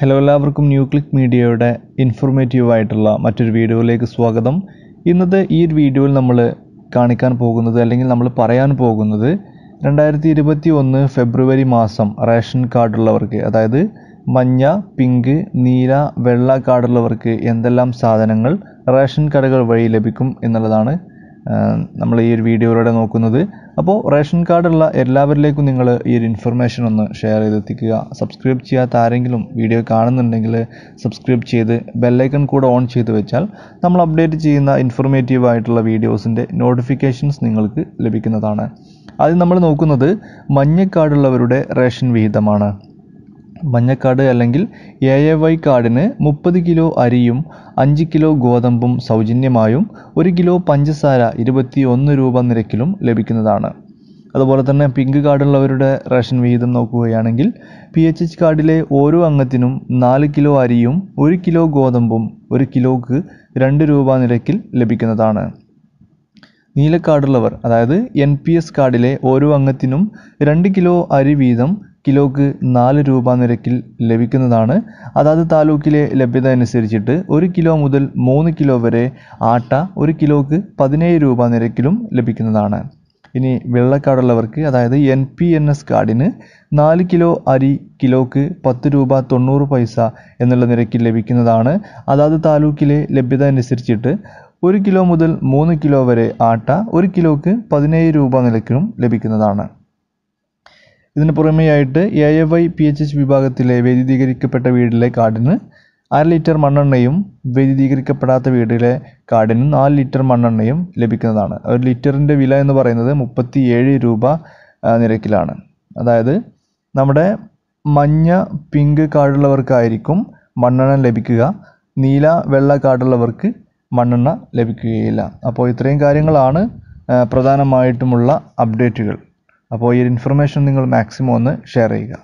hello എല്ലാവർക്കും new click മീഡിയയുടെ ആയിട്ടുള്ള മറ്റൊരു വീഡിയോയിലേക്ക് സ്വാഗതം ഇന്നത്തെ ഈ ഒരു വീഡിയോയിൽ നമ്മൾ കാണിക്കാൻ പോകുന്നത് അല്ലെങ്കിൽ നമ്മൾ പറയാൻ പോകുന്നത് രണ്ടായിരത്തി ഇരുപത്തി ഒന്ന് ഫെബ്രുവരി മാസം റേഷൻ കാർഡുള്ളവർക്ക് അതായത് മഞ്ഞ പിങ്ക് നീല വെള്ള കാർഡുള്ളവർക്ക് എന്തെല്ലാം സാധനങ്ങൾ റേഷൻ കടകൾ വഴി ലഭിക്കും എന്നുള്ളതാണ് നമ്മൾ ഈ ഒരു വീഡിയോയിലൂടെ നോക്കുന്നത് അപ്പോൾ റേഷൻ കാർഡുള്ള എല്ലാവരിലേക്കും നിങ്ങൾ ഈ ഒരു ഇൻഫർമേഷൻ ഒന്ന് ഷെയർ ചെയ്തെത്തിക്കുക സബ്സ്ക്രൈബ് ചെയ്യാത്ത ആരെങ്കിലും വീഡിയോ കാണുന്നുണ്ടെങ്കിൽ സബ്സ്ക്രൈബ് ചെയ്ത് ബെല്ലൈക്കൺ കൂടെ ഓൺ ചെയ്ത് വെച്ചാൽ നമ്മൾ അപ്ഡേറ്റ് ചെയ്യുന്ന ഇൻഫർമേറ്റീവ് ആയിട്ടുള്ള വീഡിയോസിൻ്റെ നോട്ടിഫിക്കേഷൻസ് നിങ്ങൾക്ക് ലഭിക്കുന്നതാണ് ആദ്യം നമ്മൾ നോക്കുന്നത് മഞ്ഞക്കാടുള്ളവരുടെ റേഷൻ വിഹിതമാണ് മഞ്ഞക്കാട് അല്ലെങ്കിൽ എ എ വൈ കാർഡിന് മുപ്പത് കിലോ അരിയും അഞ്ച് കിലോ ഗോതമ്പും സൗജന്യമായും ഒരു കിലോ പഞ്ചസാര ഇരുപത്തി ഒന്ന് രൂപ നിരക്കിലും ലഭിക്കുന്നതാണ് അതുപോലെ തന്നെ പിങ്ക് കാർഡുള്ളവരുടെ റേഷൻ വിഹിതം നോക്കുകയാണെങ്കിൽ പി എച്ച് എച്ച് കാർഡിലെ ഓരോ അംഗത്തിനും നാല് കിലോ അരിയും ഒരു കിലോ ഗോതമ്പും ഒരു കിലോക്ക് രണ്ട് രൂപ നിരക്കിൽ ലഭിക്കുന്നതാണ് നീല കാർഡുള്ളവർ അതായത് എൻ പി എസ് കാർഡിലെ ഓരോ അംഗത്തിനും രണ്ട് കിലോ അരി വീതം കിലോക്ക് നാല് രൂപ നിരക്കിൽ ലഭിക്കുന്നതാണ് അതാത് താലൂക്കിലെ ലഭ്യത അനുസരിച്ചിട്ട് ഒരു കിലോ മുതൽ മൂന്ന് കിലോ വരെ ആട്ട ഒരു കിലോക്ക് പതിനേഴ് രൂപ നിരക്കിലും ലഭിക്കുന്നതാണ് ഇനി വെള്ളക്കാടുള്ളവർക്ക് അതായത് എൻ പി എൻ എസ് കാർഡിന് നാല് കിലോ അരി കിലോക്ക് പത്ത് രൂപ തൊണ്ണൂറ് പൈസ എന്നുള്ള നിരക്കിൽ ലഭിക്കുന്നതാണ് അതാത് താലൂക്കിലെ ലഭ്യത അനുസരിച്ചിട്ട് ഒരു കിലോ മുതൽ മൂന്ന് കിലോ വരെ ആട്ട ഒരു കിലോക്ക് പതിനേഴ് രൂപ നിരക്കിലും ലഭിക്കുന്നതാണ് ഇതിന് പുറമെയായിട്ട് A A Y P H H വിഭാഗത്തിലെ വൈദ്യുതീകരിക്കപ്പെട്ട വീടിലെ കാർഡിന് അര ലിറ്റർ മണ്ണെണ്ണയും വൈദ്യുതീകരിക്കപ്പെടാത്ത വീടിലെ കാർഡിന് നാല് ലിറ്റർ മണ്ണെണ്ണയും ലഭിക്കുന്നതാണ് ഒരു ലിറ്ററിൻ്റെ വില എന്ന് പറയുന്നത് മുപ്പത്തി ഏഴ് രൂപ നിരക്കിലാണ് അതായത് നമ്മുടെ മഞ്ഞ പിങ്ക് കാർഡുള്ളവർക്കായിരിക്കും മണ്ണെണ്ണ ലഭിക്കുക നീല വെള്ള കാർഡുള്ളവർക്ക് മണ്ണെണ്ണ ലഭിക്കുകയില്ല അപ്പോൾ ഇത്രയും കാര്യങ്ങളാണ് പ്രധാനമായിട്ടുമുള്ള അപ്ഡേറ്റുകൾ അപ്പോൾ ഈ ഒരു ഇൻഫർമേഷൻ നിങ്ങൾ മാക്സിമം ഒന്ന് ഷെയർ ചെയ്യുക